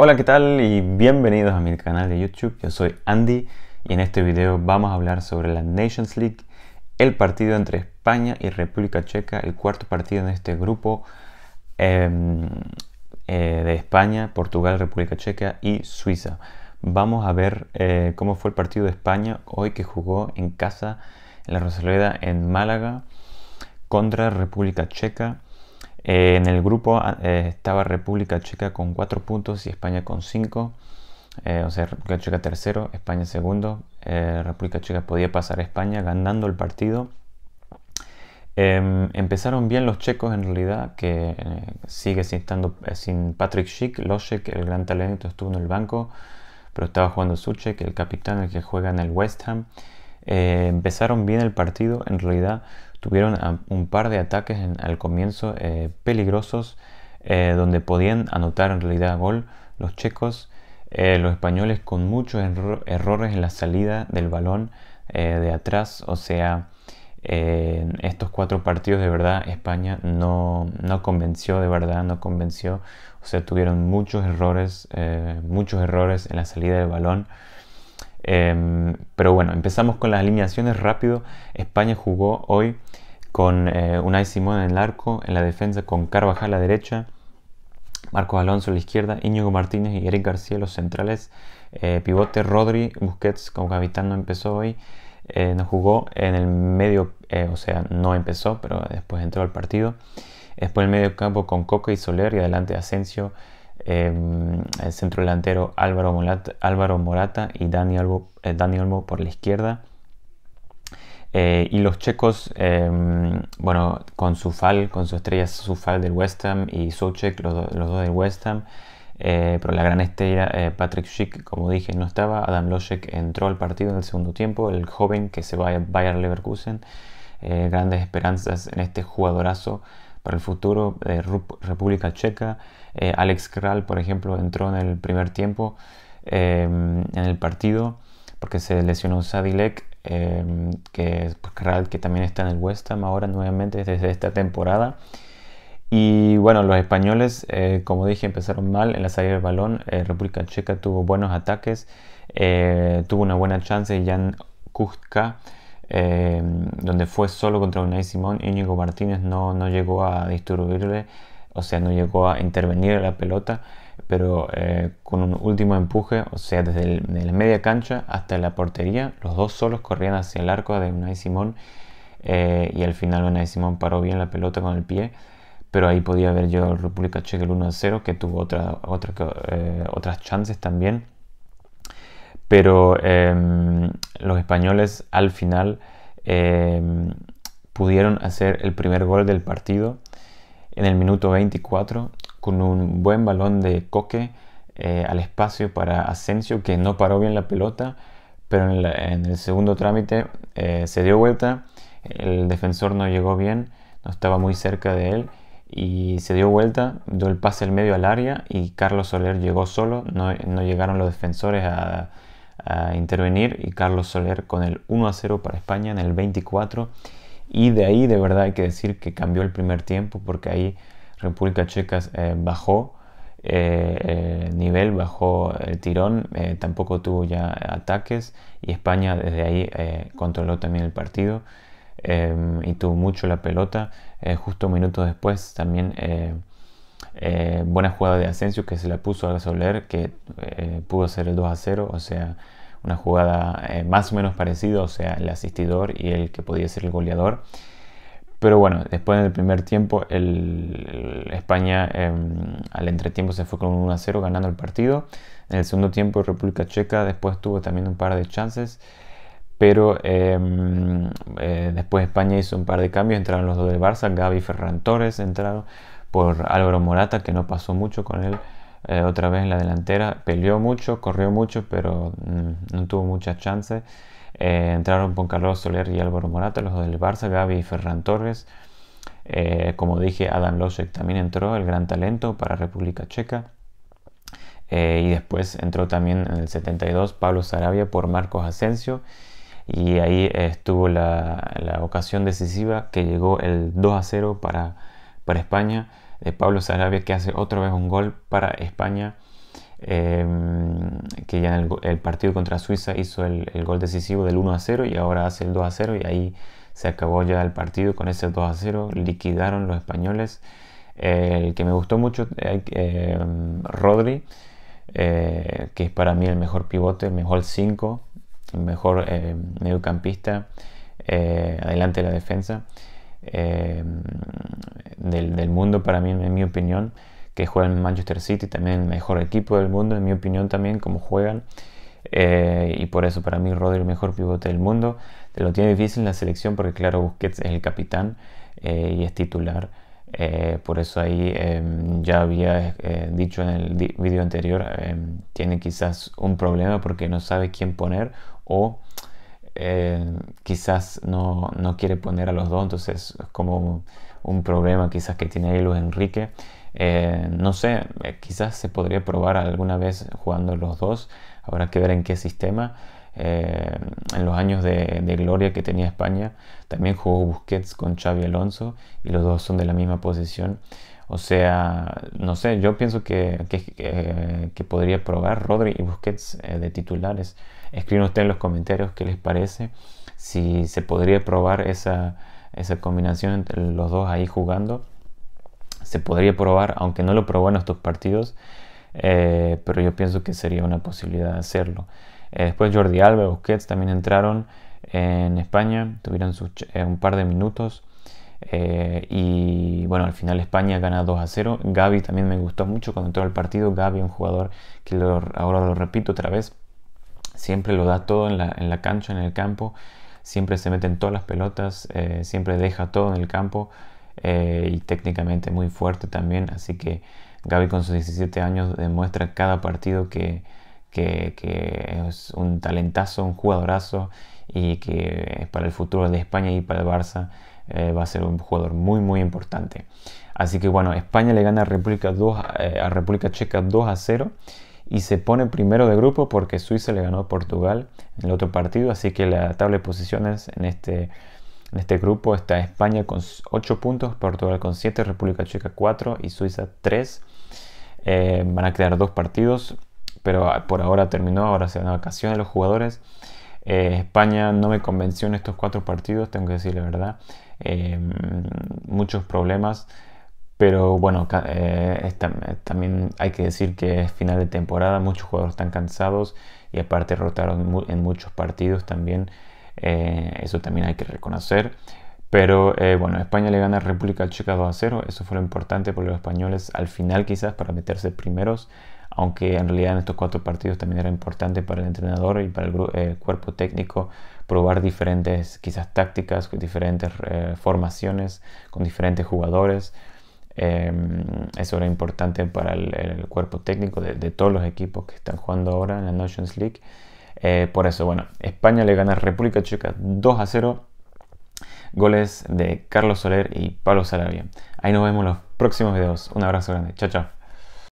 Hola, ¿qué tal? Y bienvenidos a mi canal de YouTube. Yo soy Andy y en este video vamos a hablar sobre la Nations League, el partido entre España y República Checa, el cuarto partido en este grupo em, eh, de España, Portugal, República Checa y Suiza. Vamos a ver eh, cómo fue el partido de España hoy que jugó en casa, en la Rosaleda, en Málaga, contra República Checa. Eh, en el grupo ah, eh, estaba República Checa con 4 puntos y España con 5. Eh, o sea, República Checa tercero, España segundo. República Checa podía pasar a España ganando el partido. Em, empezaron bien los checos en realidad, que sigue sin, estando, sin Patrick Schick. Loschek, el gran talento, estuvo en el banco, pero estaba jugando Suchek, el capitán, el que juega en el West Ham. Eh, empezaron bien el partido, en realidad tuvieron un par de ataques al comienzo eh, peligrosos eh, donde podían anotar en realidad gol los checos, los españoles con muchos errores en la salida del balón de atrás, o sea, en estos cuatro partidos de verdad España no, no, convenció, de verdad no convenció, o sea, tuvieron muchos errores, muchos errores en la salida del balón. Em, pero bueno, empezamos con las alineaciones rápido. España jugó hoy con eh, Unai Simón en el arco, en la defensa con Carvajal a la derecha, Marcos Alonso a la izquierda, Íñigo Martínez y Eric García los centrales, eh, pivote Rodri, Busquets como capitán no empezó hoy, eh, no jugó en el medio, o sea, no empezó, pero después entró al partido. Después en el medio campo con Coca y Soler y adelante Asensio, Em, el centro delantero Álvaro Morata, y Dani Olmo eh, por la izquierda. Eh, y los checos, em, bueno, con fal, con su estrella Sufal del West Ham y Soucek, los, dos del West Ham. Eh, pero la gran estrella Patrick Schick, como dije, no estaba. Adam Lojek entró al partido en el segundo tiempo, el joven que se va a Bayern Leverkusen. grandes esperanzas en este jugadorazo el futuro, de eh, República Checa, eh, Alex Kral, por ejemplo, entró en el primer tiempo em, en el partido porque se lesionó Sadilek, em, que pues, Kral, que también está en el West Ham ahora nuevamente desde esta temporada. Y bueno, los españoles, eh, como dije, empezaron mal en la salida del balón. República Checa tuvo buenos ataques, tuvo una buena chance. Jan Kuzka eh, donde fue solo contra Unai Simón, Íñigo Martínez no, llegó a distribuirle, o sea, no llegó a intervenir en la pelota, pero eh, con un último empuje, o sea, desde, la media cancha hasta la portería, los dos solos corrían hacia el arco de Unai Simón eh, y al final Unai Simón paró bien la pelota con el pie. Pero ahí podía haber llegado República Checa el 1 0, que tuvo otra, otra otras chances también pero em, los españoles al final em, pudieron hacer el primer gol del partido en el minuto 24 con un buen balón de Coque eh, al espacio para Asensio que no paró bien la pelota, pero en, el segundo trámite eh, se dio vuelta, el defensor no llegó bien, no estaba muy cerca de él y se dio vuelta, dio el pase al medio al área y Carlos Soler llegó solo, no llegaron los defensores a intervenir y Carlos Soler con el 1 a 0 para España en el 24 y de ahí de verdad hay que decir que cambió el primer tiempo porque ahí República Checa eh, bajó eh, el nivel, bajó el tirón, eh, tampoco tuvo ya ataques y España desde ahí controló también el partido y tuvo mucho la pelota. justo minutos después también buena jugada de Asensio que se la puso a Soler que pudo ser el 2 a 0, o sea una jugada eh, más o menos parecida, o sea, el asistidor y el que podía ser el goleador. Pero bueno, después del primer tiempo, el, España em, al entretiempo se fue con 1 a 0 ganando el partido. En el segundo tiempo, República Checa después tuvo también un par de chances. Pero em, eh, después España hizo un par de cambios. Entraron los dos del Barça, Gaby Ferran Torres entraron por Álvaro Morata, que no pasó mucho con él. Eh, otra vez en la delantera. Peleó mucho, corrió mucho, pero mm, no tuvo muchas chances. Eh, entraron entraron Carlos Soler y Álvaro Morata, los del Barça, Gaby y Ferran Torres. Eh, como dije, Adam Lojek también entró, el gran talento para República Checa. y después entró también en el 72 Pablo Sarabia por Marcos Asensio. Y ahí estuvo la, ocasión decisiva que llegó el 2 a 0 para, para España de Pablo Sarabia que hace otra vez un gol para España. Em, que ya en el, partido contra Suiza hizo el, gol decisivo del 1 a 0 y ahora hace el 2 a 0 y ahí se acabó ya el partido con ese 2 a 0 liquidaron los españoles el que me gustó mucho eh, em, Rodri eh, que es para mí el mejor pivote el mejor 5 el mejor em, mediocampista eh, adelante de la defensa Em, del, mundo para mí, en mi opinión, que juegan en Manchester City, también el mejor equipo del mundo, en mi opinión también, como juegan. Eh, y por eso para mí Rodri el mejor pivote del mundo. Te lo tiene difícil en la selección porque claro, Busquets es el capitán eh, y es titular. Eh, por eso ahí em, ya había dicho en el video anterior, em, tiene quizás un problema porque no sabe quién poner o eh, quizás no, quiere poner a los dos, entonces es como un problema quizás que tiene ahí Luis Enrique. Eh, no sé, eh, quizás se podría probar alguna vez jugando los dos, habrá que ver en qué sistema. en los años de, gloria que tenía España, también jugó Busquets con Xavi Alonso y los dos son de la misma posición. O sea, no sé, yo pienso que, que podría probar Rodri y Busquets de titulares. Escriban ustedes en los comentarios qué les parece, si se podría probar esa, combinación entre los dos ahí jugando. Se podría probar, aunque no lo probó en estos partidos, eh, pero yo pienso que sería una posibilidad de hacerlo. Eh, después Jordi Alba y Busquets también entraron en España, tuvieron eh, un par de minutos. y bueno, al final España gana 2 a 0. Gaby también me gustó mucho cuando entró al partido. Gaby, un jugador que ahora lo repito otra vez, siempre lo da todo en la, cancha, en el campo, siempre se mete en todas las pelotas, eh, siempre deja todo en el campo eh, y técnicamente muy fuerte también, así que Gaby con sus 17 años demuestra cada partido que, es un talentazo, un jugadorazo y que para el futuro de España y para el Barça eh, va a ser un jugador muy muy importante. Así que bueno, España le gana República, a República Checa 2 a 0 y se pone primero de grupo porque Suiza le ganó a Portugal en el otro partido, así que la tabla de posiciones en este, en este grupo está España con 8 puntos, Portugal con 7, República Checa 4 y Suiza 3. Eh, van a quedar dos partidos, pero por ahora terminó, ahora se van a vacaciones los jugadores. Eh, España no me convenció en estos cuatro partidos, tengo que decir la verdad. Eh, muchos problemas. Pero bueno, eh, eh, también hay que decir que es final de temporada, muchos jugadores están cansados y aparte rotaron en muchos partidos también. Eh, eso también hay que reconocer. Pero bueno, España le gana a República Checa 2 a 0. Eso fue lo importante por los españoles al final quizás para meterse primeros. Aunque en realidad en estos cuatro partidos también era importante para el entrenador y para el cuerpo técnico probar diferentes quizás tácticas, diferentes formaciones con diferentes jugadores. Em, eso era importante para el, cuerpo técnico de, todos los equipos que están jugando ahora en la Nations League. Eh, por eso, bueno, España le gana a República Checa 2 a 0. Goles de Carlos Soler y Pablo Sarabia. Ahí nos vemos en los próximos videos. Un abrazo grande. Chao, chao.